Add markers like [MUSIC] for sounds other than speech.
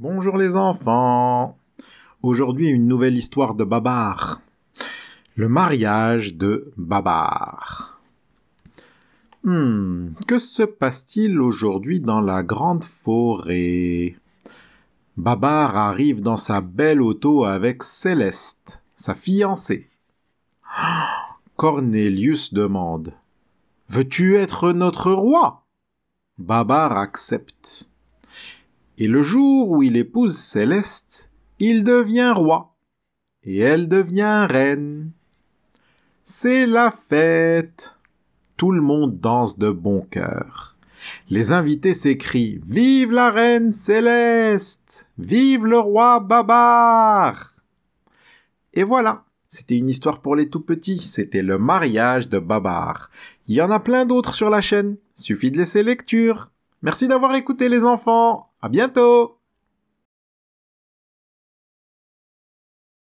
Bonjour les enfants. Aujourd'hui une nouvelle histoire de Babar. Le mariage de Babar. Hmm, que se passe-t-il aujourd'hui dans la grande forêt Babar arrive dans sa belle auto avec Céleste, sa fiancée. [GASPS] Cornelius demande Veux-tu être notre roi Babar accepte. Et le jour où il épouse Céleste, il devient roi, et elle devient reine. C'est la fête. Tout le monde danse de bon cœur. Les invités s'écrient Vive la reine céleste. Vive le roi Babar. Et voilà. C'était une histoire pour les tout petits, c'était le mariage de Babar. Il y en a plein d'autres sur la chaîne, suffit de laisser lecture. Merci d'avoir écouté les enfants, a bientôt